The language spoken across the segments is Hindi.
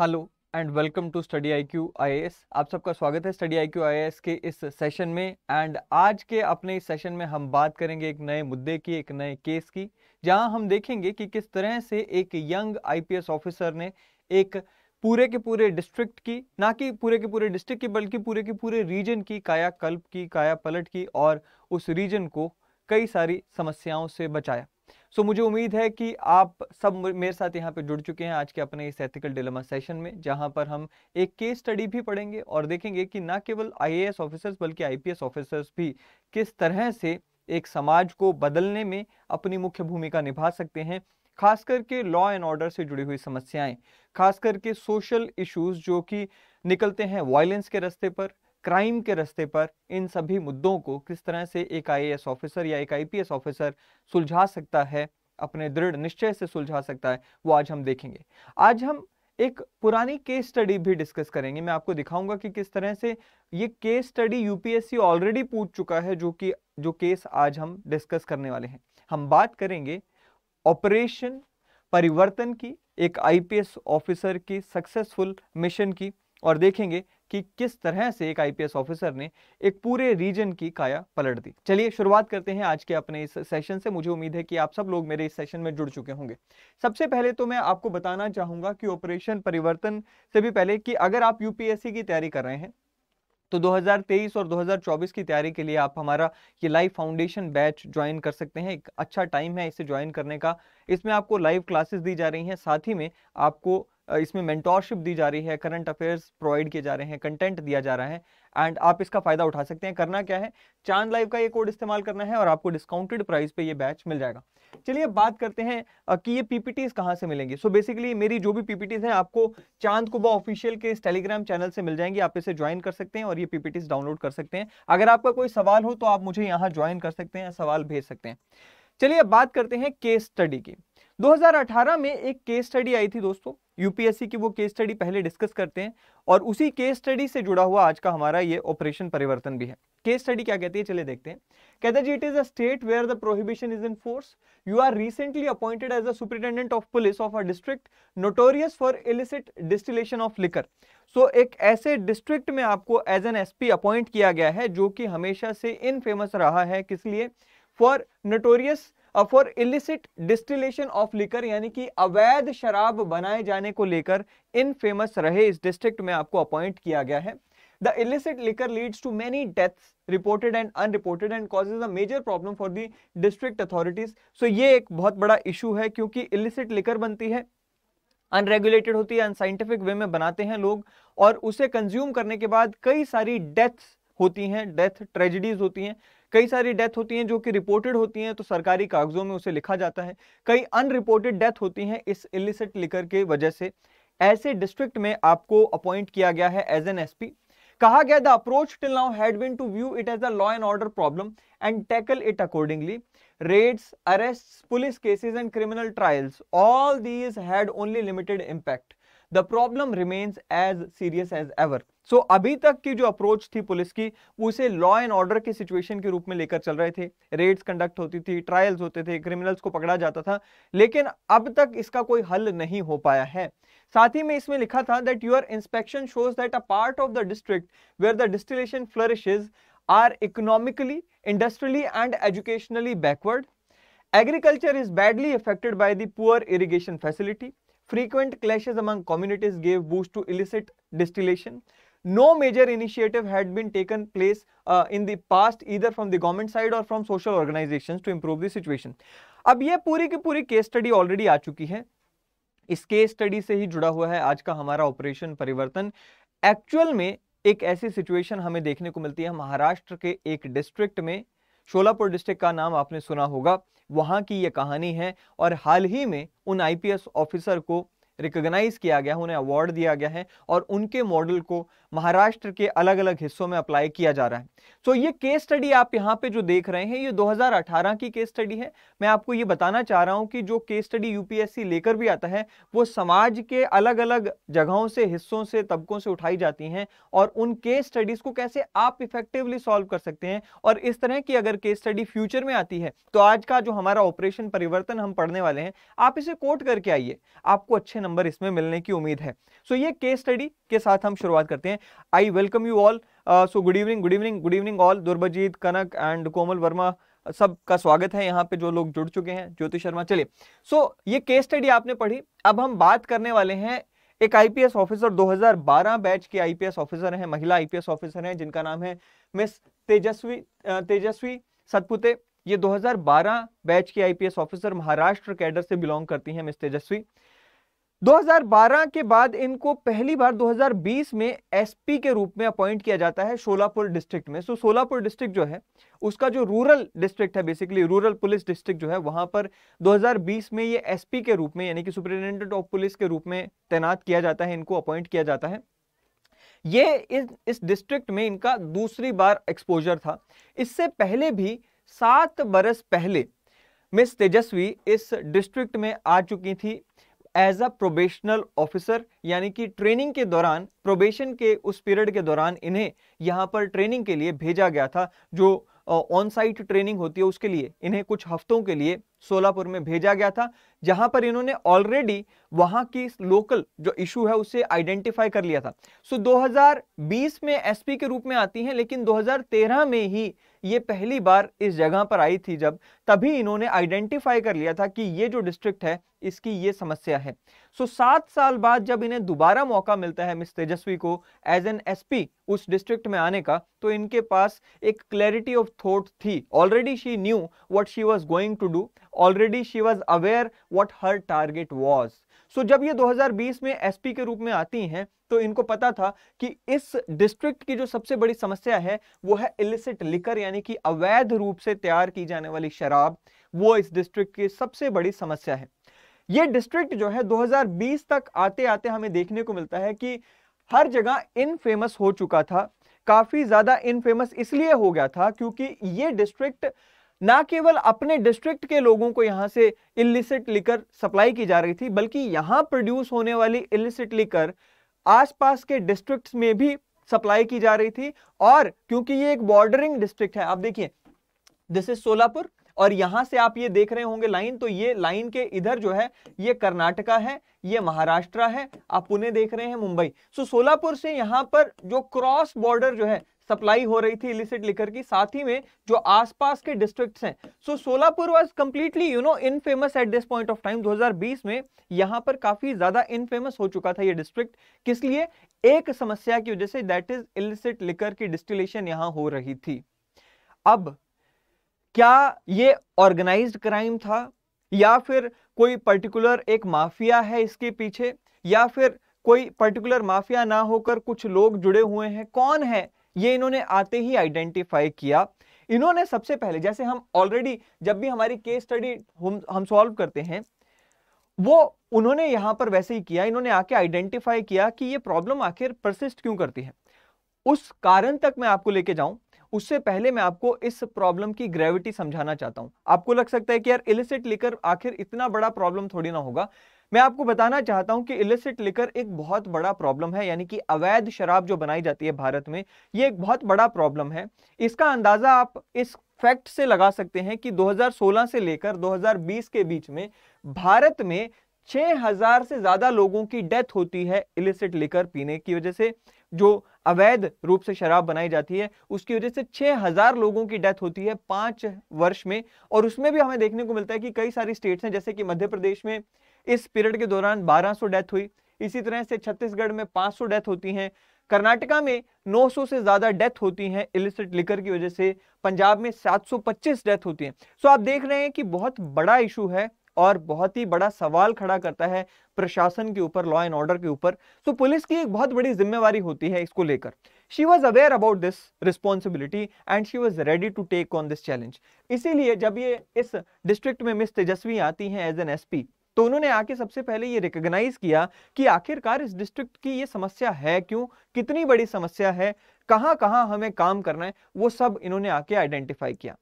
Hello and welcome to study I Q I S आप सबका स्वागत है study I Q I S के इस सेशन में एंड आज के अपने इस सेशन में हम बात करेंगे एक नए मुद्दे की एक नए केस की जहां हम देखेंगे कि किस तरह से एक यंग आईपीएस ऑफिसर ने एक पूरे के पूरे डिस्ट्रिक्ट की ना कि पूरे के पूरे डिस्ट्रिक्ट की बल्कि पूरे के पूरे रीजन की कायाकल्प की काया पलट की और उस रीजन को कई सारी समस्याओं से बचाया सो so, मुझे उम्मीद है कि आप सब मेरे साथ यहाँ पे जुड़ चुके हैं आज के अपने इस एथिकल डिलेमा सेशन में जहाँ पर हम एक केस स्टडी भी पढ़ेंगे और देखेंगे कि ना केवल आईएएस ऑफिसर्स बल्कि आईपीएस ऑफिसर्स भी किस तरह से एक समाज को बदलने में अपनी मुख्य भूमिका निभा सकते हैं खास करके लॉ एंड ऑर्डर से जुड़ी हुई समस्याएं खास करके सोशल इशूज़ जो कि निकलते हैं वायलेंस के रस्ते पर क्राइम के रस्ते पर इन सभी मुद्दों को किस तरह से एक आईएएस ऑफिसर या एक आईपीएस ऑफिसर सुलझा सकता है अपने दृढ़ निश्चय से सुलझा सकता है वो आज हम देखेंगे आज हम एक पुरानी केस स्टडी भी डिस्कस करेंगे मैं आपको दिखाऊंगा कि किस तरह से ये केस स्टडी यूपीएससी ऑलरेडी पूछ चुका है जो कि जो केस आज हम डिस्कस करने वाले हैं हम बात करेंगे ऑपरेशन परिवर्तन की एक आईपीएस ऑफिसर की सक्सेसफुल मिशन की और देखेंगे कि किस तरह से एक आईपीएस ऑफिसर ने एक पूरे रीजन की काया पलट दी चलिए शुरुआत करते हैं आज के अपने इस सेशन से मुझे उम्मीद है कि आप सब लोग मेरे इस सेशन में जुड़ चुके होंगे सबसे पहले तो मैं आपको बताना चाहूंगा कि ऑपरेशन परिवर्तन से भी पहले कि अगर आप यूपीएससी की तैयारी कर रहे हैं तो 2023 और 2024 की तैयारी के लिए आप हमारा ये लाइव फाउंडेशन बैच ज्वाइन कर सकते हैं एक अच्छा टाइम है इसे ज्वाइन करने का इसमें आपको लाइव क्लासेस दी जा रही हैं साथ ही में आपको इसमें मेंटोरशिप दी जा रही है करंट अफेयर्स प्रोवाइड किए जा रहे हैं कंटेंट दिया जा रहा है एंड आप इसका फ़ायदा उठा सकते हैं करना क्या है चांद लाइव का ये कोड इस्तेमाल करना है और आपको डिस्काउंटेड प्राइस पे ये बैच मिल जाएगा चलिए बात करते हैं कि ये पीपीटीज कहाँ से मिलेंगी सो so बेसिकली मेरी जो भी पीपीटीज हैं आपको चांद कुबा ऑफिशियल के इस टेलीग्राम चैनल से मिल जाएंगी आप इसे ज्वाइन कर सकते हैं और ये पीपीटीज डाउनलोड कर सकते हैं अगर आपका कोई सवाल हो तो आप मुझे यहाँ ज्वाइन कर सकते हैं सवाल भेज सकते हैं चलिए अब बात करते हैं केस स्टडी की 2018 में एक केस स्टडी आई थी दोस्तों यूपीएससी की वो केस स्टडी पहले डिस्कस करते हैं और उसी केस स्टडी से जुड़ा हुआ आज का हमारा ये ऑपरेशन परिवर्तन भी है केस स्टडी क्या कहती है चले देखते हैं कहते हैं जी it is a state where the prohibition is in force you are recently appointed as a superintendent of police of a district notorious for illicit distillation of liquor so एक ऐसे डिस्ट्रिक्ट में आपको एज एन एसपी अपॉइंट किया गया है जो कि हमेशा से इन फेमस रहा है किस लिए for notorious for illicit distillation of liquor यानी कि अवैध शराब बनाए जाने को लेकर इन फेमस रहे इस डिस्ट्रिक्ट में आपको अपॉइंट किया गया है the illicit liquor leads to many deaths reported and unreported and causes a major problem for the district authorities so ये एक बहुत बड़ा इशू है क्योंकि इलिसिट लिकर बनती है अनरेगुलेटेड होती है अनसाइंटिफिक वे में बनाते हैं लोग और उसे कंज्यूम करने के बाद कई सारी डेथ्स होती हैं डेथ ट्रेजिडीज होती हैं कई सारी डेथ होती हैं जो कि रिपोर्टेड होती हैं तो सरकारी कागजों में उसे लिखा जाता है कई अनरिपोर्टेड डेथ होती हैं इस इलिसिट लिकर के वजह से ऐसे डिस्ट्रिक्ट में आपको अपॉइंट किया गया है एज एन एसपी कहा गया the approach till now had been to view it as a law and order problem and tackle it accordingly raids arrest police cases and criminal trials all these had only limited impact the problem remains as serious as ever so अभी तक की जो अप्रोच थी पुलिस की वो इसे लॉ एंड ऑर्डर के सिचुएशन के रूप में लेकर चल रहे थे रेड्स कंडक्ट होती थी ट्रायल्स होते थे क्रिमिनल्स को पकड़ा जाता था लेकिन अब तक इसका कोई हल नहीं हो पाया है साथ ही में इसमें लिखा था that your inspection shows that a part of the district where the distillation flourishes are economically industrially and educationally backward agriculture is badly affected by the poor irrigation facility. Frequent clashes among communities gave boost to illicit distillation. No major initiative had been taken place uh, in the past either from the government side or from social organizations to improve the situation. ab ye puri ki puri case study already aa chuki hai is case study se hi juda hua hai aaj ka hamara operation parivartan actual mein एक ऐसी सिचुएशन हमें देखने को मिलती है महाराष्ट्र के एक डिस्ट्रिक्ट में शोलापुर डिस्ट्रिक्ट का नाम आपने सुना होगा वहां की ये कहानी है और हाल ही में उन आईपीएस ऑफिसर को रिकॉग्नाइज किया गया उन्हें अवार्ड दिया गया है और उनके मॉडल को महाराष्ट्र के अलग अलग हिस्सों में अप्लाई किया जा रहा है सो ये केस स्टडी आप यहाँ पे जो देख रहे हैं ये 2018 की केस स्टडी है मैं आपको ये बताना चाह रहा हूँ कि जो केस स्टडी यूपीएससी लेकर भी आता है वो समाज के अलग अलग जगहों से हिस्सों से तबकों से उठाई जाती हैं और उन केस स्टडीज को कैसे आप इफेक्टिवली सॉल्व कर सकते हैं और इस तरह की अगर केस स्टडी फ्यूचर में आती है तो आज का जो हमारा ऑपरेशन परिवर्तन हम पढ़ने वाले हैं आप इसे कोट करके आइए आपको अच्छे नंबर इसमें मिलने की उम्मीद है सो ये केस स्टडी के साथ हम शुरुआत करते हैं I welcome you all so good evening good evening good evening all Durbhajit Kanak and Komal Varma सब का स्वागत है यहाँ पे जो लोग जुड़ चुके हैं ज्योति शर्मा चलिए सो so, ये केस स्टडी आपने पढ़ी अब हम बात करने वाले हैं एक आईपीएस ऑफिसर 2012 बैच के आईपीएस ऑफिसर हैं महिला आईपीएस ऑफिसर हैं जिनका नाम है मिस तेजस्वी uh, तेजस्वी सतपुते ये 2012 बैच के आईपीएस ऑफिसर महाराष्ट्र कैडर से बिलोंग करती हैं मिस तेजस्वी 2012 के बाद इनको पहली बार 2020 में एसपी के रूप में अपॉइंट किया जाता है सोलापुर डिस्ट्रिक्ट में सो सोलापुर डिस्ट्रिक्ट जो है उसका जो रूरल डिस्ट्रिक्ट है बेसिकली रूरल पुलिस डिस्ट्रिक्ट जो है वहां पर 2020 में ये एसपी के रूप में यानी कि सुपरिटेंडेंट ऑफ पुलिस के रूप में तैनात किया जाता है इनको अपॉइंट किया जाता है ये इस इस डिस्ट्रिक्ट में इनका दूसरी बार एक्सपोजर था इससे पहले भी सात बरस पहले मिस तेजस्वी इस डिस्ट्रिक्ट में आ चुकी थी एज अ प्रोबेशनल ऑफिसर यानी कि ट्रेनिंग के दौरान प्रोबेशन के उस पीरियड के दौरान इन्हें यहाँ पर ट्रेनिंग के लिए भेजा गया था जो ऑन साइट ट्रेनिंग होती है उसके लिए इन्हें कुछ हफ्तों के लिए सोलापुर में भेजा गया था जहां पर इन्होंने ऑलरेडी वहां की लोकल जो इशू है उसे आइडेंटिफाई कर लिया था सो so, 2020 में एसपी के रूप में आती हैं लेकिन 2013 में ही ये पहली बार इस जगह पर आई थी जब तभी इन्होंने आइडेंटिफाई कर लिया था कि ये जो डिस्ट्रिक्ट है इसकी ये समस्या है सो so, सात साल बाद जब इन्हें दोबारा मौका मिलता है मिस तेजस्वी को एज एन एसपी उस डिस्ट्रिक्ट में आने का तो इनके पास एक क्लैरिटी ऑफ थॉट थी already she knew what she was going to do already she was aware what her target was so जब ये 2020 में एसपी के रूप में आती हैं तो इनको पता था कि इस डिस्ट्रिक्ट की जो सबसे बड़ी समस्या है वो है इलिसिट लिकर यानी कि अवैध रूप से तैयार की जाने वाली शराब वो इस डिस्ट्रिक्ट की सबसे बड़ी समस्या है ये डिस्ट्रिक्ट जो है 2020 तक आते आते हमें देखने को मिलता है कि हर जगह इन फेमस हो चुका था काफी ज्यादा इन फेमस इसलिए हो गया था क्योंकि ये डिस्ट्रिक्ट ना केवल अपने डिस्ट्रिक्ट के लोगों को यहां से इलिसिट लिकर सप्लाई की जा रही थी बल्कि यहाँ प्रोड्यूस होने वाली इलिसिट लिकर आसपास के डिस्ट्रिक्ट्स में भी सप्लाई की जा रही थी और क्योंकि ये एक बॉर्डरिंग डिस्ट्रिक्ट है आप देखिए दिस इज सोलापुर और यहां से आप ये देख रहे होंगे लाइन तो ये लाइन के इधर जो है ये कर्नाटका है ये महाराष्ट्र है आप पुणे देख रहे हैं मुंबई सो सोलापुर से यहां पर जो क्रॉस बॉर्डर जो है सप्लाई हो रही थी इलिसिट लिकर की साथ ही में जो आसपास के डिस्ट्रिक्ट्स हैं so Solapur was completely you know infamous at this point of time 2020 में यहां पर काफी ज्यादा इनफेमस हो चुका था ये डिस्ट्रिक्ट किस लिए एक समस्या की वजह से दैट इज इलिसिट लिकर की डिस्टिलेशन यहां हो रही थी अब क्या ये ऑर्गेनाइज क्राइम था या फिर कोई पर्टिकुलर एक माफिया है इसके पीछे या फिर कोई पर्टिकुलर माफिया ना होकर कुछ लोग जुड़े हुए हैं कौन है ये इन्होंने आते ही आइडेंटिफाई किया इन्होंने सबसे पहले जैसे हम ऑलरेडी जब भी हमारी केस स्टडी हम हम सॉल्व करते हैं वो उन्होंने यहां पर वैसे ही किया इन्होंने आके आइडेंटिफाई किया कि ये प्रॉब्लम आखिर परसिस्ट क्यों करती है उस कारण तक मैं आपको लेके जाऊं उससे पहले मैं आपको इस प्रॉब्लम की ग्रेविटी समझाना चाहता हूं आपको लग सकता है कि यार इलिसिट लेकर आखिर इतना बड़ा प्रॉब्लम थोड़ी ना होगा मैं आपको बताना चाहता हूं कि इलिसिट लिकर एक बहुत बड़ा प्रॉब्लम है यानी कि अवैध शराब जो बनाई जाती है भारत में ये एक बहुत बड़ा प्रॉब्लम है इसका अंदाज़ा आप इस फैक्ट से लगा सकते हैं कि 2016 से लेकर 2020 के बीच में भारत में 6000 से ज़्यादा लोगों की डेथ होती है इलिसिट लिकर पीने की वजह से जो अवैध रूप से शराब बनाई जाती है उसकी वजह से 6000 लोगों की डेथ होती है पांच वर्ष में और उसमें भी हमें देखने को मिलता है कि कई सारी स्टेट्स हैं जैसे कि मध्य प्रदेश में इस पीरियड के दौरान 1200 डेथ हुई इसी तरह से छत्तीसगढ़ में 500 डेथ होती हैं कर्नाटका में 900 से ज़्यादा डेथ होती हैं इलिसिट लिकर की वजह से पंजाब में 725 डेथ होती हैं सो आप देख रहे हैं कि बहुत बड़ा इशू है और बहुत ही बड़ा सवाल खड़ा करता है प्रशासन के ऊपर लॉ एंड ऑर्डर के ऊपर सो पुलिस की एक बहुत बड़ी जिम्मेवारी होती है इसको लेकर she was aware about this responsibility and she was ready to take on this challenge इसीलिए जब ये इस डिस्ट्रिक्ट में मिस तेजस्वी आती हैं एज एन एसपी तो उन्होंने आके सबसे पहले ये रिकग्नाइज किया कि आखिरकार इस डिस्ट्रिक्ट की ये समस्या है क्यों कितनी बड़ी समस्या है कहां कहां हमें काम करना है वो सब इन्होंने आके आइडेंटिफाई किया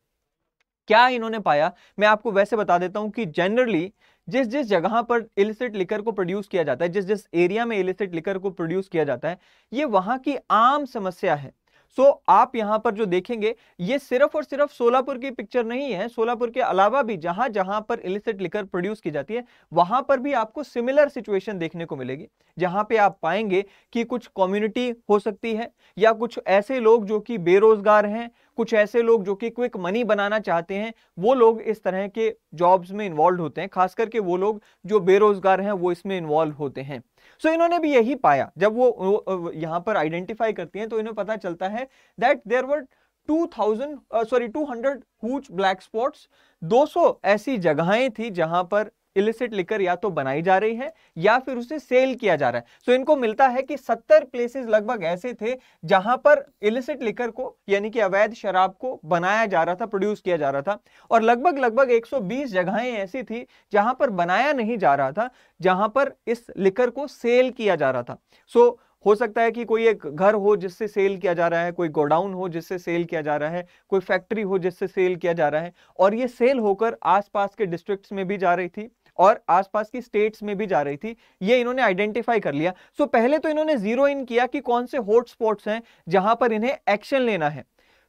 क्या इन्होंने पाया मैं आपको वैसे बता देता हूं कि जनरली जिस जिस जगह पर इलिसिट लिकर को प्रोड्यूस किया जाता है जिस जिस एरिया में इलिसिट लिकर को प्रोड्यूस किया जाता है ये वहां की आम समस्या है सो so, आप यहां पर जो देखेंगे ये सिर्फ और सिर्फ सोलापुर की पिक्चर नहीं है सोलापुर के अलावा भी जहां जहां पर इलिसिट लिकर प्रोड्यूस की जाती है वहां पर भी आपको सिमिलर सिचुएशन देखने को मिलेगी जहां पे आप पाएंगे कि कुछ कम्युनिटी हो सकती है या कुछ ऐसे लोग जो कि बेरोजगार हैं कुछ ऐसे लोग जो कि क्विक मनी बनाना चाहते हैं वो लोग इस तरह के जॉब्स में इन्वॉल्व होते हैं खास करके वो लोग जो बेरोजगार हैं वो इसमें इन्वॉल्व होते हैं सो so, इन्होंने भी यही पाया जब वो यहाँ पर आइडेंटिफाई करती हैं तो इन्हें पता चलता है that there were 2000 sorry uh, 200 hooch black spots 200 ऐसी जगहें थी जहां पर इलिसिट लिकर या तो बनाई जा रही है या फिर उसे सेल किया जा रहा है सो तो इनको मिलता है कि 70 प्लेसेस लगभग ऐसे थे जहां पर इलिसिट लिकर को यानी कि अवैध शराब को बनाया जा रहा था प्रोड्यूस किया जा रहा था और लगभग लगभग 120 जगहें ऐसी थी जहां पर बनाया नहीं जा रहा था जहां पर इस लिकर को सेल किया जा रहा था सो so, हो सकता है कि कोई एक घर हो जिससे सेल किया जा रहा है कोई गोडाउन हो जिससे सेल किया जा रहा है कोई फैक्ट्री हो जिससे सेल किया जा रहा है और ये सेल होकर आसपास के डिस्ट्रिक्ट्स में भी जा रही थी और आसपास की स्टेट्स में भी जा रही थी ये इन्होंने आइडेंटिफाई कर लिया सो so, पहले तो इन्होंने जीरो इन किया कि कौन से हॉटस्पॉट्स हैं जहां पर इन्हें एक्शन लेना है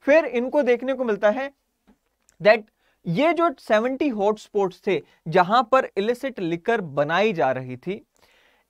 फिर इनको देखने को मिलता है दैट ये जो 70 हॉट थे जहां पर इलिसिट लिकर बनाई जा रही थी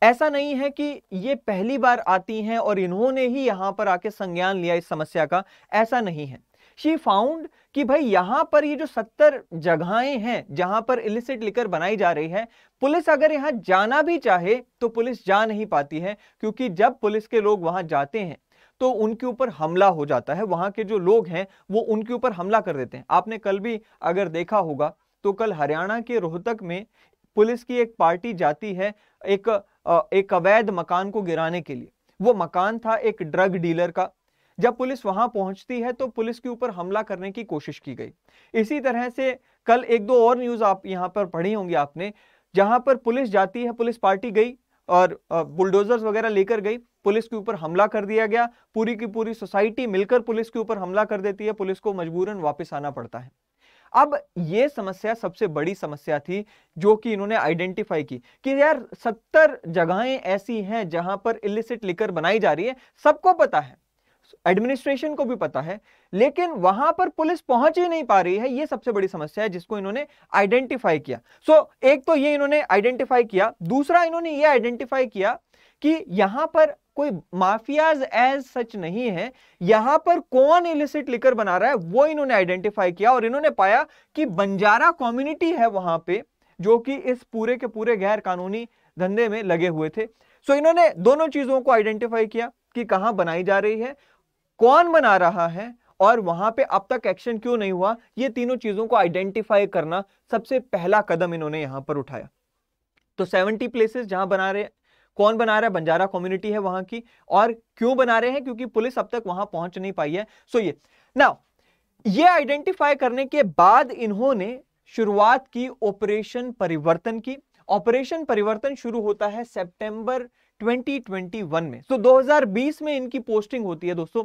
ऐसा नहीं है कि ये पहली बार आती हैं और इन्होंने ही यहां पर आके संज्ञान लिया इस समस्या का ऐसा नहीं है शी फाउंड कि भाई यहां पर ये जो सत्तर जगहें हैं जहां पर इलिसिट लिकर बनाई जा रही है पुलिस अगर यहां जाना भी चाहे तो पुलिस जा नहीं पाती है क्योंकि जब पुलिस के लोग वहां जाते हैं तो उनके ऊपर हमला हो जाता है वहां के जो लोग हैं वो उनके ऊपर हमला कर देते हैं आपने कल भी अगर देखा होगा तो कल हरियाणा के रोहतक में पुलिस की एक पार्टी जाती है एक एक अवैध मकान को गिराने के लिए वो मकान था एक ड्रग डीलर का जब पुलिस वहां पहुंचती है तो पुलिस के ऊपर हमला करने की कोशिश की गई इसी तरह से कल एक दो और न्यूज आप यहां पर पढ़ी होंगी आपने जहां पर पुलिस जाती है पुलिस पार्टी गई और बुलडोजर्स वगैरह लेकर गई पुलिस के ऊपर हमला कर दिया गया पूरी की पूरी सोसाइटी मिलकर पुलिस के ऊपर हमला कर देती है पुलिस को मजबूरन वापस आना पड़ता है अब यह समस्या सबसे बड़ी समस्या थी जो कि इन्होंने आइडेंटिफाई की कि यार सत्तर जगहें ऐसी हैं जहां पर इलिसिट लिकर बनाई जा रही है सबको पता है एडमिनिस्ट्रेशन को भी पता है लेकिन वहां पर पुलिस पहुंच ही नहीं पा रही है ये सबसे बड़ी समस्या है जिसको इन्होंने आइडेंटिफाई किया सो so, एक तो ये इन्होंने आइडेंटिफाई किया दूसरा इन्होंने ये आइडेंटिफाई किया कि यहां पर कोई माफियाज एज सच नहीं है यहां पर कौन इलिसिट लिकर बना रहा है वो इन्होंने आइडेंटिफाई किया और इन्होंने पाया कि बंजारा कम्युनिटी है वहां पे जो कि इस पूरे के पूरे गैर कानूनी धंधे में लगे हुए थे सो so, इन्होंने दोनों चीजों को आइडेंटिफाई किया कि कहां बनाई जा रही है कौन बना रहा है और वहां पे अब तक एक्शन क्यों नहीं हुआ ये तीनों चीजों को आइडेंटिफाई करना सबसे पहला कदम इन्होंने यहां पर उठाया तो 70 प्लेसेस जहां बना रहे कौन बना रहा है बंजारा कम्युनिटी है वहां की और क्यों बना रहे हैं क्योंकि पुलिस अब तक वहां पहुंच नहीं पाई है सो ये नाउ ये आइडेंटिफाई करने के बाद इन्होंने शुरुआत की ऑपरेशन परिवर्तन की ऑपरेशन परिवर्तन शुरू होता है सितंबर 2021 में सो so, 2020 में इनकी पोस्टिंग होती है दोस्तों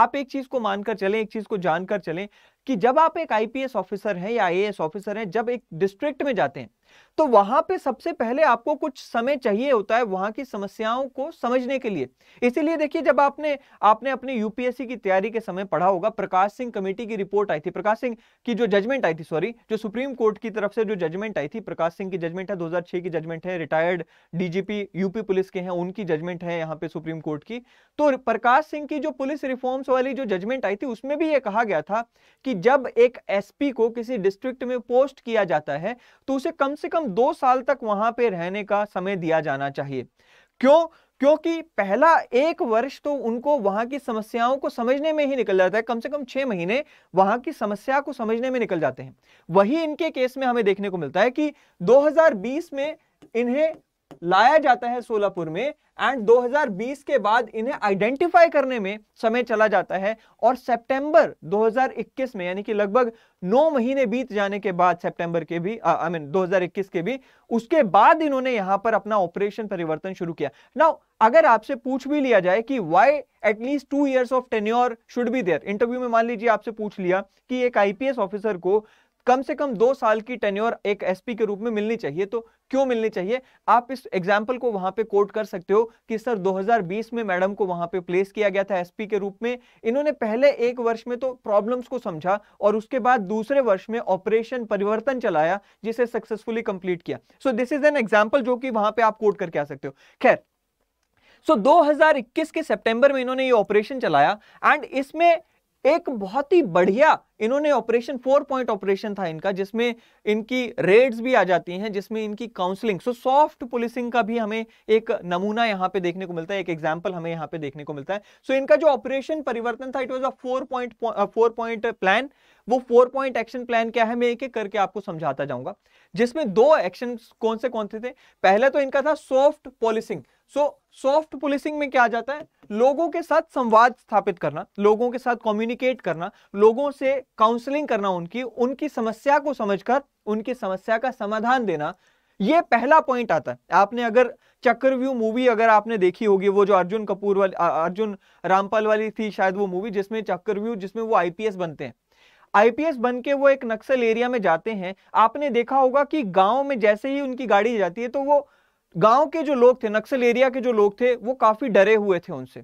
आप एक चीज को मानकर चलें एक चीज को जानकर चलें कि जब आप एक आईपीएस ऑफिसर हैं या आईएएस ऑफिसर हैं जब एक डिस्ट्रिक्ट में जाते हैं तो वहां पे सबसे पहले आपको कुछ समय चाहिए होता है वहां की समस्याओं को समझने के लिए इसीलिए देखिए जब आपने आपने अपने यूपीएससी की तैयारी के समय पढ़ा होगा प्रकाश सिंह कमेटी की रिपोर्ट आई थी प्रकाश सिंह की जो जजमेंट आई थी सॉरी जो सुप्रीम कोर्ट की तरफ से जो जजमेंट आई थी प्रकाश सिंह की जजमेंट है दो की जजमेंट है रिटायर्ड डीजीपी यूपी पुलिस के हैं उनकी जजमेंट है यहाँ पे सुप्रीम कोर्ट की तो प्रकाश सिंह की जो पुलिस रिफॉर्म्स वाली जो जजमेंट आई थी उसमें भी यह कहा गया था कि जब एक एसपी को किसी डिस्ट्रिक्ट में पोस्ट किया जाता है तो उसे कम से से कम दो साल तक वहां पे रहने का समय दिया जाना चाहिए क्यों क्योंकि पहला एक वर्ष तो उनको वहां की समस्याओं को समझने में ही निकल जाता है कम से कम छह महीने वहां की समस्या को समझने में निकल जाते हैं वही इनके केस में हमें देखने को मिलता है कि 2020 में इन्हें लाया जाता है सोलापुर में एंड 2020 के बाद इन्हें आइडेंटिफाई करने में समय चला जाता है और सितंबर 2021 में यानी कि लगभग नौ महीने बीत जाने के बाद सितंबर के भी आई मीन 2021 के भी उसके बाद इन्होंने यहां पर अपना ऑपरेशन परिवर्तन शुरू किया नाउ अगर आपसे पूछ भी लिया जाए कि why at least two years of tenure should be there interview में मान लीजिए आपसे पूछ लिया कि एक आईपीएस ऑफिसर को कम से कम दो साल की टेन्योर एक एसपी के रूप में मिलनी चाहिए तो क्यों मिलनी चाहिए आप इस एग्जाम्पल को वहां पे कोट कर सकते हो कि सर 2020 में मैडम को वहां पे प्लेस किया गया था एसपी के रूप में इन्होंने पहले एक वर्ष में तो प्रॉब्लम्स को समझा और उसके बाद दूसरे वर्ष में ऑपरेशन परिवर्तन चलाया जिसे सक्सेसफुली कंप्लीट किया so this is an example जो कि वहां पर आप कोट करके आ सकते हो खैर सो so, दो के सेप्टेंबर में इन्होंने ये ऑपरेशन चलाया एंड इसमें एक बहुत ही बढ़िया इन्होंने ऑपरेशन फोर पॉइंट ऑपरेशन था इनका जिसमें इनकी रेड्स भी आ जाती हैं जिसमें इनकी काउंसलिंग सो सॉफ्ट पुलिसिंग का भी हमें एक नमूना यहां पे देखने को मिलता है एक एग्जाम्पल हमें यहां पे देखने को मिलता है सो so, इनका जो ऑपरेशन परिवर्तन था it was a four point four point plan वो फोर पॉइंट एक्शन प्लान क्या है मैं एक एक करके आपको समझाता जाऊंगा जिसमें दो एक्शन कौन से कौन से थे पहला तो इनका था soft policing so soft policing में क्या आ जाता है लोगों के साथ संवाद स्थापित करना लोगों के साथ कम्युनिकेट करना लोगों से काउंसलिंग करना उनकी उनकी समस्या को समझकर उनकी समस्या का समाधान देना ये पहला पॉइंट आता है आपने अगर चक्रव्यू मूवी अगर आपने देखी होगी वो जो अर्जुन कपूर वाली अर्जुन रामपाल वाली थी शायद वो मूवी जिसमें चक्रव्यू जिसमें वो आईपीएस बनते हैं आईपीएस बनके वो एक नक्सल एरिया में जाते हैं आपने देखा होगा कि गांव में जैसे ही उनकी गाड़ी जाती है तो वो गांव के जो लोग थे नक्सल एरिया के जो लोग थे वो काफी डरे हुए थे उनसे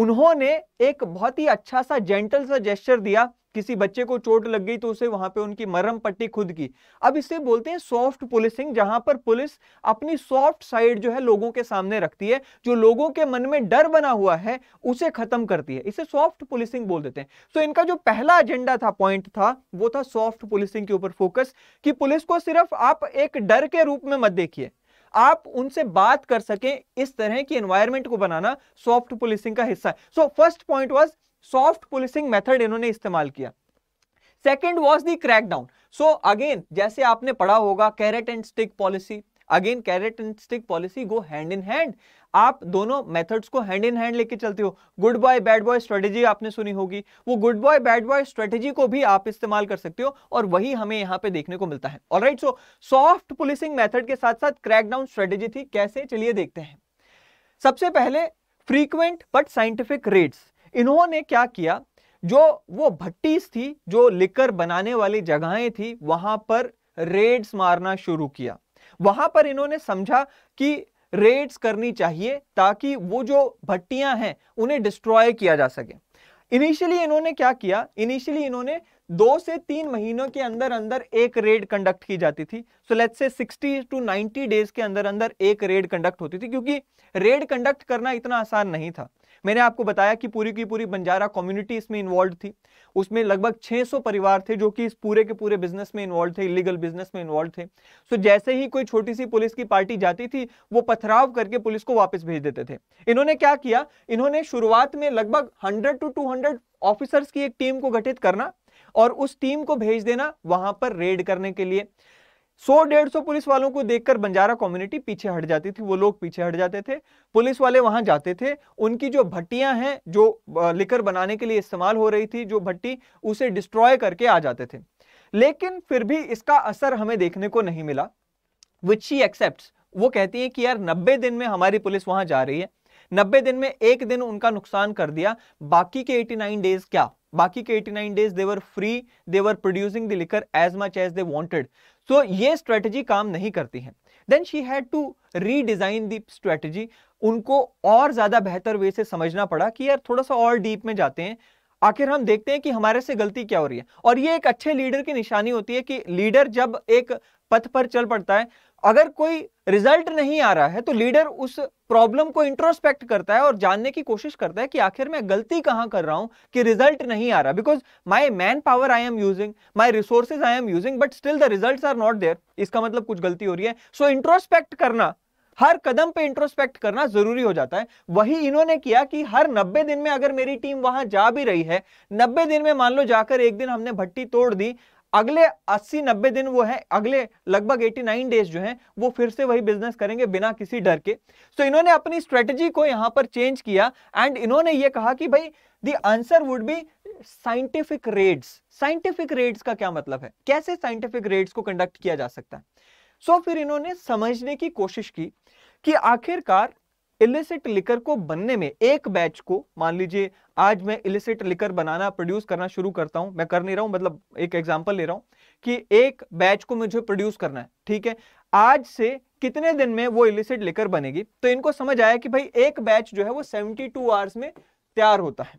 उन्होंने एक बहुत ही अच्छा सा जेंटल सा जेस्टर दिया किसी बच्चे को चोट लग गई तो उसे वहां पे उनकी मरम पट्टी खुद की अब इसे बोलते हैं सॉफ्ट पुलिसिंग जहां पर पुलिस अपनी सॉफ्ट साइड जो है लोगों के सामने रखती है जो लोगों के मन में डर बना हुआ है उसे खत्म करती है इसे सॉफ्ट पुलिसिंग बोल देते हैं तो इनका जो पहला एजेंडा था पॉइंट था वो था सॉफ्ट पुलिसिंग के ऊपर फोकस कि पुलिस को सिर्फ आप एक डर के रूप में मत देखिए आप उनसे बात कर सकें इस तरह की एनवायरमेंट को बनाना सॉफ्ट पुलिसिंग का हिस्सा है so first point was soft policing method इन्होंने इस्तेमाल किया second was the crackdown so again जैसे आपने पढ़ा होगा carrot and stick policy again carrot and stick policy go hand in hand आप दोनों मेथड्स को हैंड इन हैंड लेके चलते हो good boy bad boy strategy आपने सुनी होगी वो good boy bad boy strategy को भी आप इस्तेमाल कर सकते हो और वही हमें यहां पे देखने को मिलता है और right so soft policing method के साथ साथ क्रैकडाउन स्ट्रेटेजी थी कैसे चलिए देखते हैं सबसे पहले फ्रीक्वेंट बट साइंटिफिक रेट्स इन्होंने क्या किया जो वो भट्टीस थी जो लिकर बनाने वाली जगहें थी वहां पर रेड्स मारना शुरू किया वहां पर इन्होंने समझा कि रेड्स करनी चाहिए ताकि वो जो भट्टियां हैं उन्हें डिस्ट्रॉय किया जा सके इनिशियली इन्होंने क्या किया इनिशियली इन्होंने दो से तीन महीनों के अंदर अंदर एक रेड कंडक्ट की जाती थी सो लेट से 60 टू 90 डेज के अंदर अंदर एक रेड कंडक्ट होती थी क्योंकि रेड कंडक्ट करना इतना आसान नहीं था मैंने आपको बताया कि पूरी की पूरी बंजारा कम्युनिटी इसमें इन्वॉल्व थी उसमें लगभग 600 परिवार थे जो कि इस पूरे के पूरे बिजनेस में इन्वॉल्व थे इलीगल बिजनेस में इन्वॉल्व थे सो जैसे ही कोई छोटी सी पुलिस की पार्टी जाती थी वो पथराव करके पुलिस को वापस भेज देते थे इन्होंने क्या किया इन्होंने शुरुआत में लगभग हंड्रेड टू टू ऑफिसर्स की एक टीम को गठित करना और उस टीम को भेज देना वहां पर रेड करने के लिए सौ डेढ़ सौ पुलिस वालों को देखकर बंजारा कम्युनिटी पीछे हट जाती थी वो लोग पीछे हट जाते थे पुलिस वाले वहां जाते थे उनकी जो भट्टियां हैं जो लिकर बनाने के लिए इस्तेमाल हो रही थी जो भट्टी उसे डिस्ट्रॉय करके आ जाते थे लेकिन फिर भी इसका असर हमें देखने को नहीं मिला विच शी एक्सेप्ट वो कहती है कि यार नब्बे दिन में हमारी पुलिस वहां जा रही है नब्बे दिन में एक दिन उनका नुकसान कर दिया बाकी के एटी नाइन डेज क्या बाकी के 89 days they were free they were producing the liquor as much as they wanted so ये स्ट्रेटजी काम नहीं करती है then she had to redesign the strategy उनको और ज्यादा बेहतर वे से समझना पड़ा कि यार थोड़ा सा और डीप में जाते हैं आखिर हम देखते हैं कि हमारे से गलती क्या हो रही है और ये एक अच्छे लीडर की निशानी होती है कि लीडर जब एक पथ पर चल पड़ता है अगर कोई रिजल्ट नहीं आ रहा है तो लीडर उस प्रॉब्लम को इंट्रोस्पेक्ट करता है और जानने की कोशिश करता है कि आखिर मैं गलती कहां कर रहा हूं कि रिजल्ट नहीं आ रहा because my man power I am using my resources I am using but still the result are not there इसका मतलब कुछ गलती हो रही है सो so, इंट्रोस्पेक्ट करना हर कदम पे इंट्रोस्पेक्ट करना जरूरी हो जाता है वही इन्होंने किया कि हर 90 दिन में अगर मेरी टीम वहां जा भी रही है 90 दिन में मान लो जाकर एक दिन हमने भट्टी तोड़ दी अगले 80-90 दिन वो है अगले लगभग 89 डेज जो हैं वो फिर से वही बिजनेस करेंगे बिना किसी डर के सो so, इन्होंने अपनी स्ट्रेटजी को यहां पर चेंज किया एंड इन्होंने ये कहा कि भाई the answer would be scientific rates scientific rates का क्या मतलब है कैसे साइंटिफिक रेड्स को कंडक्ट किया जा सकता है सो so, फिर इन्होंने समझने की कोशिश की कि आखिरकार इलिसिट लिकर को बनने में एक बैच को मान लीजिए आज मैं इलिसिट लिकर बनाना प्रोड्यूस करना शुरू करता हूं मैं कर नहीं रहा हूं मतलब एक एग्जांपल ले रहा हूं कि एक बैच को मुझे प्रोड्यूस करना है ठीक है आज से कितने दिन में वो इलिसिट लिकर बनेगी तो इनको समझ आया कि भाई एक बैच जो है वो सेवेंटी आवर्स में तैयार होता है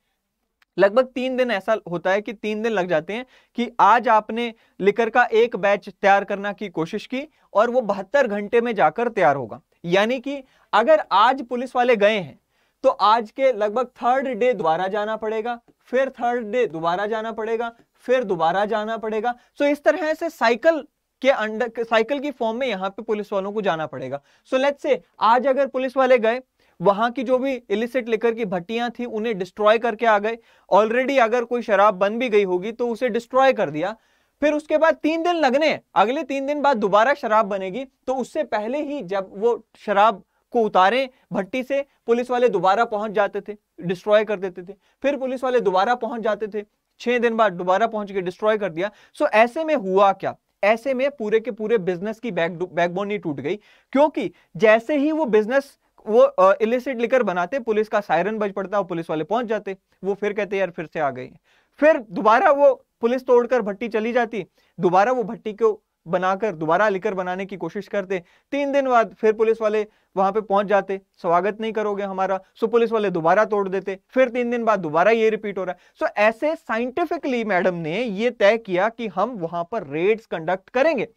लगभग तीन दिन ऐसा होता है कि तीन दिन लग जाते हैं कि आज आपने लिकर का एक बैच तैयार करना की कोशिश की और वो बहत्तर घंटे में जाकर तैयार होगा यानी कि अगर आज पुलिस वाले गए हैं तो आज के लगभग थर्ड डे दोबारा जाना पड़ेगा फिर थर्ड डे दोबारा जाना पड़ेगा फिर दोबारा जाना पड़ेगा सो इस तरह से साइकिल के अंडर साइकिल की फॉर्म में यहां पे पुलिस वालों को जाना पड़ेगा सो लेट्स से आज अगर पुलिस वाले गए वहां की जो भी इलिसिट लेकर की भट्टियां थी उन्हें डिस्ट्रॉय करके आ गए ऑलरेडी अगर कोई शराब बन भी गई होगी तो उसे डिस्ट्रॉय कर दिया फिर उसके बाद तीन दिन लगने अगले तीन दिन बाद दोबारा शराब बनेगी तो उससे पहले ही जब वो शराब को उतारें भट्टी से पुलिस वाले दोबारा पहुंच जाते थे डिस्ट्रॉय कर देते थे फिर पुलिस वाले दोबारा पहुंच जाते थे छह दिन बाद दोबारा पहुंच के डिस्ट्रॉय कर दिया सो ऐसे में हुआ क्या ऐसे में पूरे के पूरे बिजनेस की बैक बैकबोन ही टूट गई क्योंकि जैसे ही वो बिजनेस वो इलिसिट लिकर बनाते पुलिस का सायरन बज पड़ता और पुलिस वाले पहुंच जाते वो फिर कहते यार फिर से आ गए फिर दोबारा वो पुलिस तोड़कर भट्टी चली जाती दोबारा वो भट्टी को बनाकर दोबारा लिकर बनाने की कोशिश करते तीन दिन बाद फिर पुलिस वाले वहां पे पहुंच जाते स्वागत नहीं करोगे हमारा सो पुलिस वाले दोबारा तोड़ देते फिर तीन दिन बाद दोबारा ये रिपीट हो रहा है सो ऐसे साइंटिफिकली मैडम ने ये तय किया कि हम वहां पर रेड्स कंडक्ट करेंगे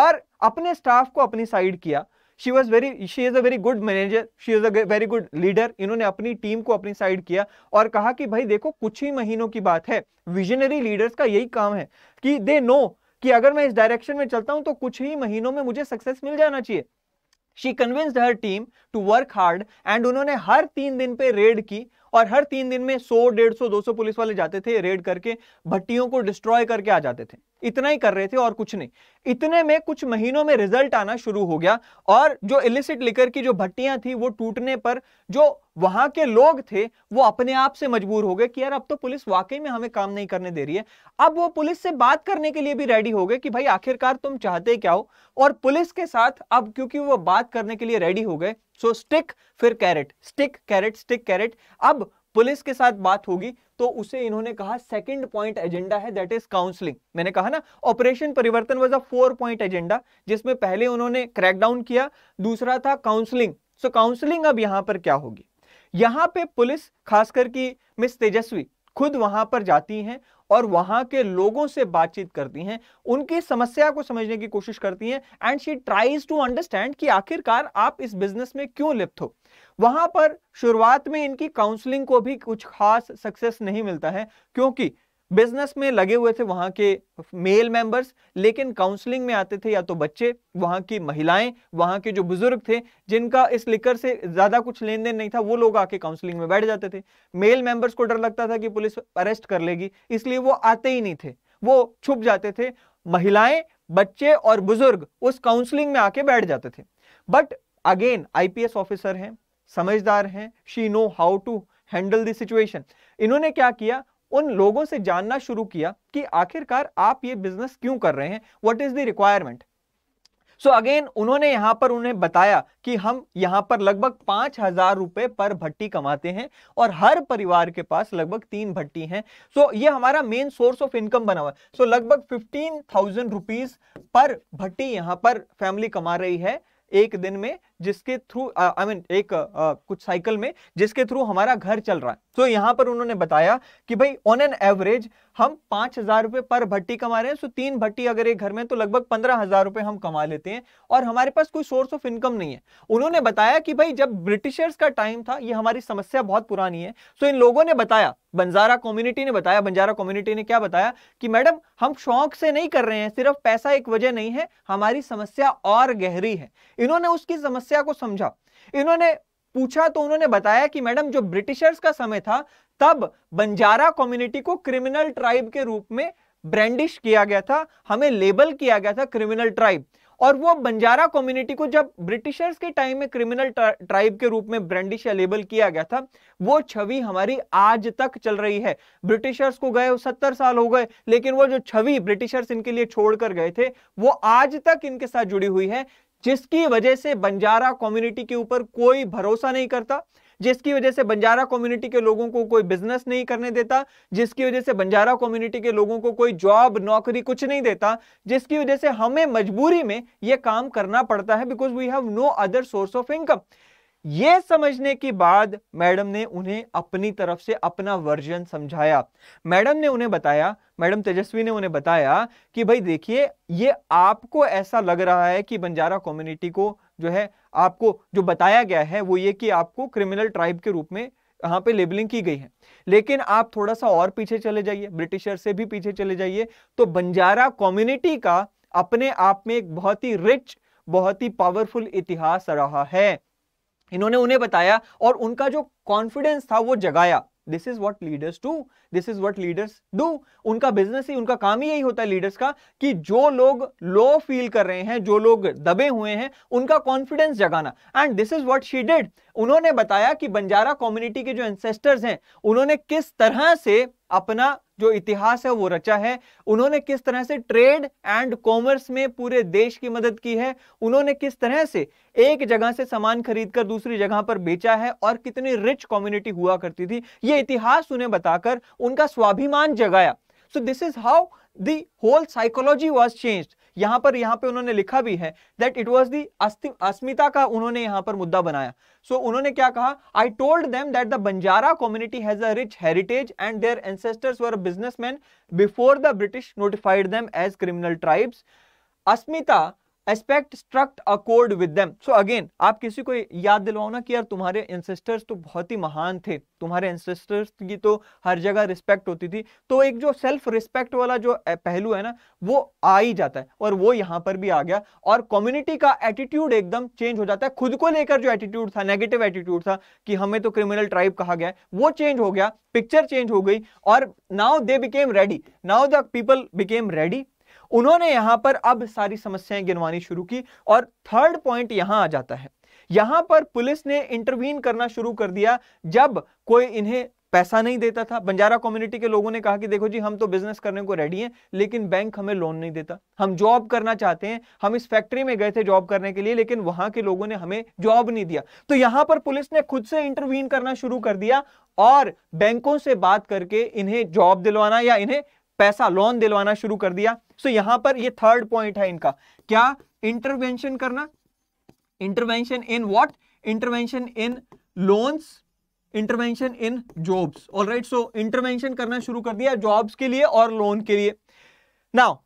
और अपने स्टाफ को अपनी साइड किया she was very she is a very good manager she is a very good leader इन्होंने अपनी टीम को अपनी साइड किया और कहा कि भाई देखो कुछ ही महीनों की बात है विजनरी लीडर्स का यही काम है कि दे नो कि अगर मैं इस डायरेक्शन में चलता हूं तो कुछ ही महीनों में मुझे सक्सेस मिल जाना चाहिए she convinced her team to work hard and उन्होंने हर तीन दिन पे रेड की और हर तीन दिन में सौ डेढ़ सौ दो सौ पुलिस वाले जाते थे रेड करके भट्टियों को डिस्ट्रॉय करके आ जाते थे इतना ही कर रहे थे और कुछ नहीं इतने में कुछ महीनों में रिजल्ट आना शुरू हो गया और जो इलिसिट लिकर की जो भट्टियां थी वो टूटने पर जो वहां के लोग थे वो अपने आप से मजबूर हो गए कि यार अब तो पुलिस वाकई में हमें काम नहीं करने दे रही है अब वो पुलिस से बात करने के लिए भी रेडी हो गए कि भाई आखिरकार तुम चाहते क्या हो और पुलिस के साथ अब क्योंकि वो बात करने के लिए रेडी हो गए सो स्टिक फिर carrot stick carrot stick carrot अब पुलिस के साथ बात होगी तो उसे इन्होंने कहा सेकंड पॉइंट एजेंडा है दैट इज काउंसलिंग मैंने कहा ना operation Parivartan was a four point agenda जिसमें पहले उन्होंने क्रैकडाउन किया दूसरा था काउंसलिंग सो काउंसलिंग अब यहां पर क्या होगी यहां पे पुलिस खास करके मिस तेजस्वी खुद वहां पर जाती हैं और वहां के लोगों से बातचीत करती हैं उनकी समस्या को समझने की कोशिश करती हैं and she tries to understand कि आखिरकार आप इस बिजनेस में क्यों लिप्त हो वहां पर शुरुआत में इनकी काउंसलिंग को भी कुछ खास सक्सेस नहीं मिलता है क्योंकि बिजनेस में लगे हुए थे वहां के मेल मेंबर्स लेकिन काउंसलिंग में आते थे या तो बच्चे वहां की महिलाएं वहां के जो बुजुर्ग थे जिनका इस लिकर से ज्यादा कुछ लेन देन नहीं था वो लोग आके काउंसलिंग में बैठ जाते थे मेल मेंबर्स को डर लगता था कि पुलिस अरेस्ट कर लेगी इसलिए वो आते ही नहीं थे वो छुप जाते थे महिलाएं बच्चे और बुजुर्ग उस काउंसलिंग में आके बैठ जाते थे बट अगेन आईपीएस ऑफिसर हैं समझदार हैं she know how to handle this situation इन्होंने क्या किया उन लोगों से जानना शुरू किया कि आखिरकार आप ये बिजनेस क्यों कर रहे हैं what is the requirement so again उन्होंने यहां पर उन्हें बताया कि हम यहां पर लगभग पांच हजार रुपए पर भट्टी कमाते हैं और हर परिवार के पास लगभग तीन भट्टी हैं सो so ये हमारा मेन सोर्स ऑफ इनकम बना हुआ सो so लगभग फिफ्टीन थाउजेंड रुपीज पर भट्टी यहां पर फैमिली कमा रही है एक दिन में जिसके थ्रू आई मीन एक आ, कुछ साइकिल में जिसके थ्रू हमारा घर चल रहा है तो so, पर उन्होंने बताया कि भाई ऑन एन एवरेज हम पांच हजार रुपए पर भट्टी कमा रहे हैं सो तीन भट्टी अगर एक घर में तो लगभग पंद्रह हजार रुपए हम कमा लेते हैं और हमारे पास कोई सोर्स ऑफ इनकम नहीं है उन्होंने बताया कि भाई जब ब्रिटिशर्स का टाइम था ये हमारी समस्या बहुत पुरानी है सो इन लोगों ने बताया बंजारा कम्युनिटी ने बताया बंजारा कम्युनिटी ने क्या बताया कि मैडम हम शौक से नहीं कर रहे हैं सिर्फ पैसा एक वजह नहीं है हमारी समस्या और गहरी है इन्होंने उसकी समस्या को समझा इन्होंने पूछा तो उन्होंने बताया कि मैडम जो ब्रिटिशर्स का समय था तब बंजारा कम्युनिटी को क्रिमिनल ट्राइब के रूप में ब्रांडिश किया गया था हमें लेबल किया गया था क्रिमिनल ट्राइब और वो बंजारा कम्युनिटी को जब ब्रिटिशर्स के टाइम में क्रिमिनल ट्राइब के रूप में ब्रांडिश या लेबल किया गया था वो छवि हमारी आज तक चल रही है ब्रिटिशर्स को गए सत्तर साल हो गए लेकिन वो जो छवि ब्रिटिशर्स इनके लिए छोड़कर गए थे वो आज तक इनके साथ जुड़ी हुई है जिसकी वजह से बंजारा कम्युनिटी के ऊपर कोई भरोसा नहीं करता जिसकी वजह से बंजारा कम्युनिटी के लोगों को कोई बिजनेस नहीं करने देता जिसकी वजह से बंजारा कम्युनिटी के लोगों को कोई जॉब नौकरी कुछ नहीं देता जिसकी वजह से हमें मजबूरी में यह काम करना पड़ता है because we have no other source of income ये समझने के बाद मैडम ने उन्हें अपनी तरफ से अपना वर्जन समझाया मैडम ने उन्हें बताया मैडम तेजस्वी ने उन्हें बताया कि भाई देखिए ये आपको ऐसा लग रहा है कि बंजारा कम्युनिटी को जो है आपको जो बताया गया है वो ये कि आपको क्रिमिनल ट्राइब के रूप में यहाँ पे लेबलिंग की गई है लेकिन आप थोड़ा सा और पीछे चले जाइए ब्रिटिशर से भी पीछे चले जाइए तो बंजारा कम्युनिटी का अपने आप में एक बहुत ही रिच बहुत ही पावरफुल इतिहास रहा है इन्होंने उन्हें बताया और उनका जो कॉन्फिडेंस था वो जगाया this is what leaders do this is what leaders do उनका बिजनेस ही उनका काम ही यही होता है लीडर्स का कि जो लोग लो फील कर रहे हैं जो लोग दबे हुए हैं उनका कॉन्फिडेंस जगाना and this is what she did उन्होंने बताया कि बंजारा कम्युनिटी के जो एंसेस्टर्स हैं उन्होंने किस तरह से अपना जो इतिहास है वो रचा है उन्होंने किस तरह से ट्रेड एंड कॉमर्स में पूरे देश की मदद की है उन्होंने किस तरह से एक जगह से सामान खरीदकर दूसरी जगह पर बेचा है और कितनी रिच कम्युनिटी हुआ करती थी ये इतिहास उन्हें बताकर उनका स्वाभिमान जगाया so this is how the whole psychology was changed यहां पर यहां पे उन्होंने लिखा भी है दैट इट वॉज दी अस्मिता का उन्होंने यहां पर मुद्दा बनाया सो so, उन्होंने क्या कहा I told them that the Banjara community has a rich heritage and their ancestors were businessman before the British notified them as criminal tribes अस्मिता aspect struck a chord with them so again आप किसी को याद दिलवाओ ना कि यार तुम्हारे एंसेस्टर्स तो बहुत ही महान थे तुम्हारे एंसेस्टर्स की तो हर जगह रिस्पेक्ट होती थी तो एक जो सेल्फ रिस्पेक्ट वाला जो पहलू है ना वो आ ही जाता है और वो यहाँ पर भी आ गया और कम्युनिटी का एटीट्यूड एकदम चेंज हो जाता है खुद को लेकर जो एटीट्यूड था नेगेटिव एटीट्यूड था कि हमें तो क्रिमिनल ट्राइब कहा गया वो चेंज हो गया पिक्चर चेंज हो गई और now they became ready now the people became ready उन्होंने यहां पर अब सारी समस्याएं गिनवानी शुरू की और थर्ड पॉइंट यहां आ जाता है यहां पर पुलिस ने इंटरवीन करना शुरू कर दिया जब कोई इन्हें पैसा नहीं देता था बंजारा कम्युनिटी के लोगों ने कहा कि देखो जी हम तो बिजनेस करने को रेडी हैं लेकिन बैंक हमें लोन नहीं देता हम जॉब करना चाहते हैं हम इस फैक्ट्री में गए थे जॉब करने के लिए लेकिन वहां के लोगों ने हमें जॉब नहीं दिया तो यहां पर पुलिस ने खुद से इंटरवीन करना शुरू कर दिया और बैंकों से बात करके इन्हें जॉब दिलवाना या इन्हें पैसा लोन दिलवाना शुरू कर दिया सो so, यहां पर ये थर्ड पॉइंट है इनका क्या इंटरवेंशन करना intervention in what intervention in loans intervention in jobs alright so intervention करना शुरू कर दिया जॉब्स के लिए और लोन के लिए नाउ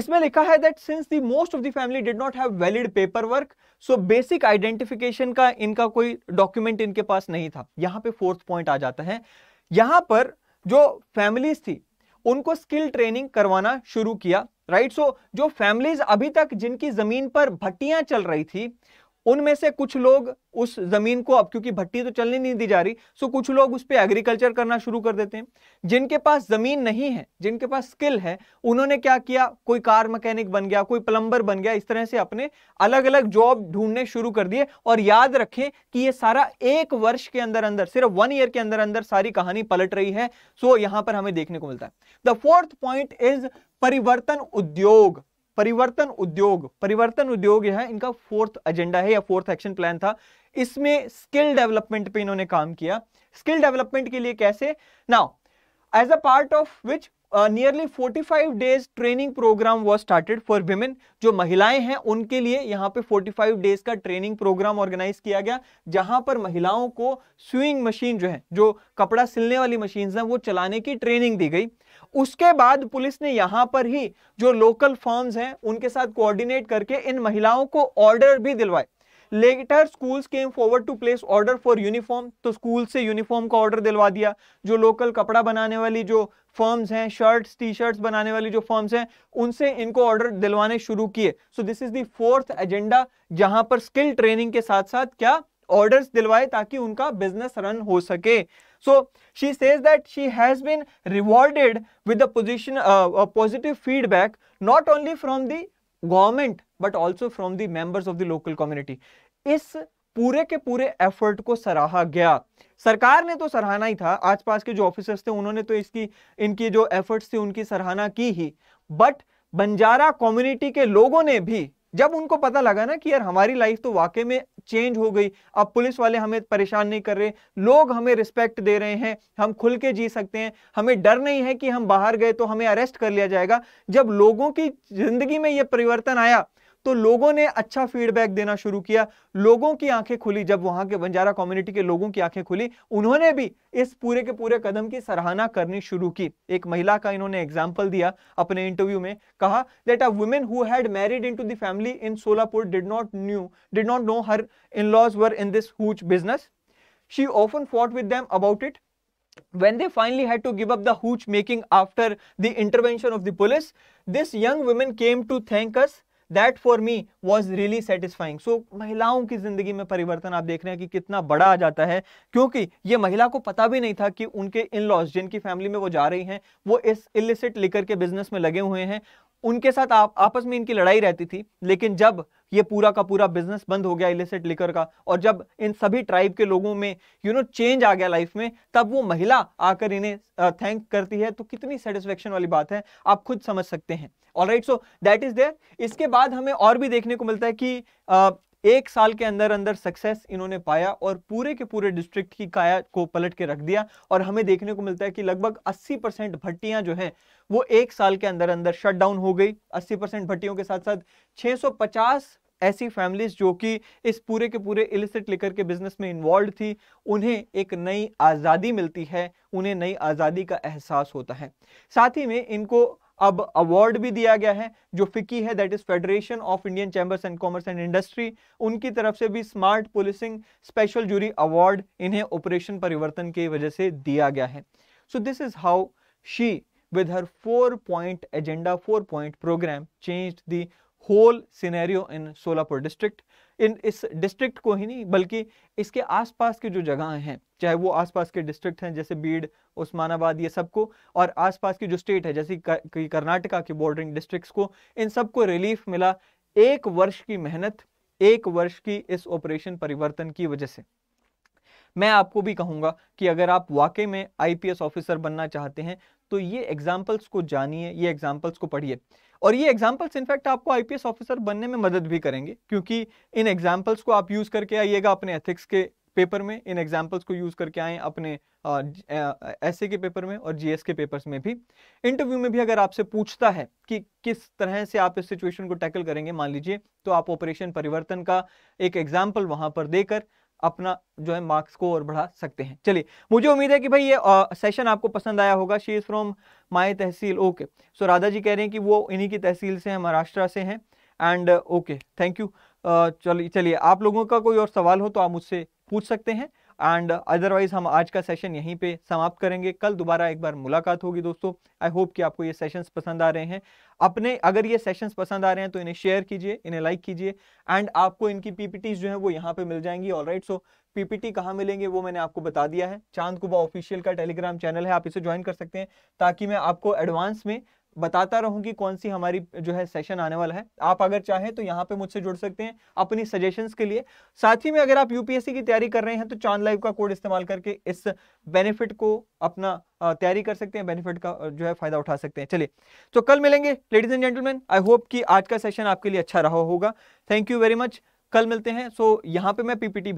इसमें लिखा है that since the most of the family did not have valid paper work so basic identification का इनका कोई डॉक्यूमेंट इनके पास नहीं था यहां पे फोर्थ पॉइंट आ जाता है यहां पर जो फैमिलीज थी उनको स्किल ट्रेनिंग करवाना शुरू किया राइट right? सो so, जो फैमिलीज अभी तक जिनकी जमीन पर भट्टियां चल रही थी उनमें से कुछ लोग उस जमीन को अब क्योंकि भट्टी तो चलने नहीं दी जा रही सो कुछ लोग उस पर एग्रीकल्चर करना शुरू कर देते हैं जिनके पास जमीन नहीं है जिनके पास स्किल है उन्होंने क्या किया कोई कार मैकेनिक बन गया कोई प्लम्बर बन गया इस तरह से अपने अलग अलग जॉब ढूंढने शुरू कर दिए और याद रखें कि ये सारा एक वर्ष के अंदर अंदर सिर्फ वन ईयर के अंदर अंदर सारी कहानी पलट रही है सो यहां पर हमें देखने को मिलता है द फोर्थ पॉइंट इज परिवर्तन उद्योग परिवर्तन उद्योग परिवर्तन उद्योग है इनका फोर्थ एजेंडा है या फोर्थ एक्शन प्लान था इसमें स्किल डेवलपमेंट पे इन्होंने काम किया स्किल डेवलपमेंट के लिए कैसे now as a part of which nearly 45 days training program was started for women जो महिलाएं हैं उनके लिए यहाँ पे 45 डेज का ट्रेनिंग प्रोग्राम ऑर्गेनाइज किया गया जहां पर महिलाओं को स्विंग मशीन जो है जो कपड़ा सिलने वाली मशीन है वो चलाने की ट्रेनिंग दी गई उसके बाद पुलिस ने यहां पर ही जो लोकल फर्म्स हैं उनके साथ कोऑर्डिनेट करके इन महिलाओं को ऑर्डर भी दिलवाए later schools came forward to place order for uniform तो स्कूल से यूनिफॉर्म का ऑर्डर दिलवा दिया जो लोकल कपड़ा बनाने वाली जो फर्म्स हैं शर्ट्स टी शर्ट्स बनाने वाली जो फर्म्स हैं उनसे इनको ऑर्डर दिलवाने शुरू किए so this is the fourth agenda जहां पर स्किल ट्रेनिंग के साथ साथ क्या ऑर्डर्स दिलवाए ताकि उनका बिजनेस रन हो सके So she says that she has been rewarded with the position uh, a positive feedback not only from the government but also from the members of the local community. is पूरे के पूरे एफर्ट को सराहा गया सरकार ने तो सराहना ही था आसपास के जो ऑफिसर्स थे उन्होंने तो इसकी इनकी जो एफर्ट्स थे उनकी सराहना की ही बट बंजारा कम्युनिटी के लोगों ने भी जब उनको पता लगा ना कि यार हमारी लाइफ तो वाकई में चेंज हो गई अब पुलिस वाले हमें परेशान नहीं कर रहे लोग हमें रिस्पेक्ट दे रहे हैं हम खुल के जी सकते हैं हमें डर नहीं है कि हम बाहर गए तो हमें अरेस्ट कर लिया जाएगा जब लोगों की जिंदगी में यह परिवर्तन आया तो लोगों ने अच्छा फीडबैक देना शुरू किया लोगों की आंखें खुली जब वहां के बंजारा कम्युनिटी के लोगों की आंखें खुली उन्होंने भी इस पूरे के पूरे कदम की सराहना करनी शुरू की एक महिला का इन्होंने एग्जाम्पल दिया अपने इंटरव्यू में कहा that a women who had married into family in Solapur did not knew did not know her in laws were in this huge business she often fought with them about it. When they finally had to give up the hooch making after the intervention of the police, this young woman came to thank us that for me was really satisfying so महिलाओं की ज़िंदगी में परिवर्तन आप देख रहे हैं कि कितना बड़ा आ जाता है क्योंकि ये महिला को पता भी नहीं था कि उनके इन लॉज जिनकी फैमिली में वो जा रही हैं वो इस इलिसिट लिकर के बिजनेस में लगे हुए हैं उनके साथ आप आपस में इनकी लड़ाई रहती थी लेकिन जब ये पूरा का पूरा बिजनेस बंद हो गया इलिसिट लिकर का और जब इन सभी ट्राइब के लोगों में यू नो चेंज आ गया लाइफ में तब वो महिला आकर इन्हें थैंक करती है तो कितनी सेटिस्फेक्शन वाली बात है आप खुद समझ सकते हैं all right so that is there इसके बाद हमें और भी देखने को मिलता है कि एक साल के अंदर अंदर सक्सेस इन्होंने पाया और पूरे के पूरे डिस्ट्रिक्ट की काया को पलट के रख दिया और हमें देखने को मिलता है कि लगभग 80 परसेंट भट्टियां जो हैं वो एक साल के अंदर अंदर शट डाउन हो गई 80 परसेंट भट्टियों के साथ साथ 650 ऐसी फैमिलीज जो कि इस पूरे के पूरे इलिसिट लेकर के बिजनेस में इन्वॉल्व थी उन्हें एक नई आज़ादी मिलती है उन्हें नई आज़ादी का एहसास होता है साथ ही में इनको अब अवार्ड भी दिया गया है जो फिक्की है that is Federation of Indian Chambers and Commerce and Industry उनकी तरफ से भी smart policing special jury award इन्हें ऑपरेशन परिवर्तन की वजह से दिया गया है so this is how she with her four point agenda four point program change the whole scenario in Solapur district in इस डिस्ट्रिक्ट को ही नहीं बल्कि इसके आसपास की जो जगह हैं चाहे वो आसपास के डिस्ट्रिक्ट हैं जैसे बीड उस्मानाबाद ये सबको और आसपास की जो स्टेट है जैसे कर्नाटका के बॉर्डरिंग डिस्ट्रिक्ट्स को इन सबको रिलीफ मिला एक वर्ष की मेहनत एक वर्ष की इस ऑपरेशन परिवर्तन की वजह से मैं आपको भी कहूंगा कि अगर आप वाकई में आईपीएस ऑफिसर बनना चाहते हैं तो ये एग्जाम्पल्स को जानिए ये एग्जाम्पल्स को पढ़िए और ये एग्जाम्पल्स इनफैक्ट आपको आईपीएस ऑफिसर बनने में मदद भी करेंगे क्योंकि इन एग्जाम्पल्स को आप यूज करके आइएगा अपने एथिक्स के पेपर में इन एग्जाम्पल्स को यूज करके आए अपने ऐसे के पेपर में और जीएस के पेपर्स में भी इंटरव्यू में भी अगर आपसे पूछता है कि किस तरह से आप इस सिचुएशन को टैकल करेंगे मान लीजिए तो आप ऑपरेशन परिवर्तन का एक एग्जाम्पल वहां पर देकर अपना जो है मार्क्स को और बढ़ा सकते हैं चलिए मुझे उम्मीद है कि भाई ये सेशन आपको पसंद आया होगा शी इज़ फ्रॉम माई तहसील ओके सो राधा जी कह रहे हैं कि वो इन्हीं की तहसील से हैं महाराष्ट्र से हैं एंड ओके थैंक यू चलिए चलिए आप लोगों का कोई और सवाल हो तो आप मुझसे पूछ सकते हैं एंड अदरवाइज हम आज का सेशन यहीं पे समाप्त करेंगे कल दोबारा एक बार मुलाकात होगी दोस्तों आई होप कि आपको ये सेशंस पसंद आ रहे हैं अपने अगर ये सेशंस पसंद आ रहे हैं तो इन्हें शेयर कीजिए इन्हें लाइक कीजिए एंड आपको इनकी पीपीटीज जो है वो यहाँ पे मिल जाएंगी ऑल राइट सो पीपीटी कहाँ मिलेंगे वो मैंने आपको बता दिया है चांद कुबा ऑफिशियल का टेलीग्राम चैनल है आप इसे ज्वाइन कर सकते हैं ताकि मैं आपको एडवांस में बताता रहूं कि कौन सी हमारी जो है सेशन आने वाला है आप अगर चाहें तो यहाँ पे मुझसे जुड़ सकते हैं अपनी सजेशंस के लिए साथ ही में अगर आप यूपीएससी की तैयारी कर रहे हैं तो चांद लाइव का कोड इस्तेमाल करके इस बेनिफिट को अपना तैयारी कर सकते हैं बेनिफिट का जो है फायदा उठा सकते हैं चलिए तो कल मिलेंगे ladies and gentleman I hope कि आज का सेशन आपके लिए अच्छा रहा होगा थैंक यू वेरी मच कल मिलते हैं सो so, यहाँ पे मैं पीपीटी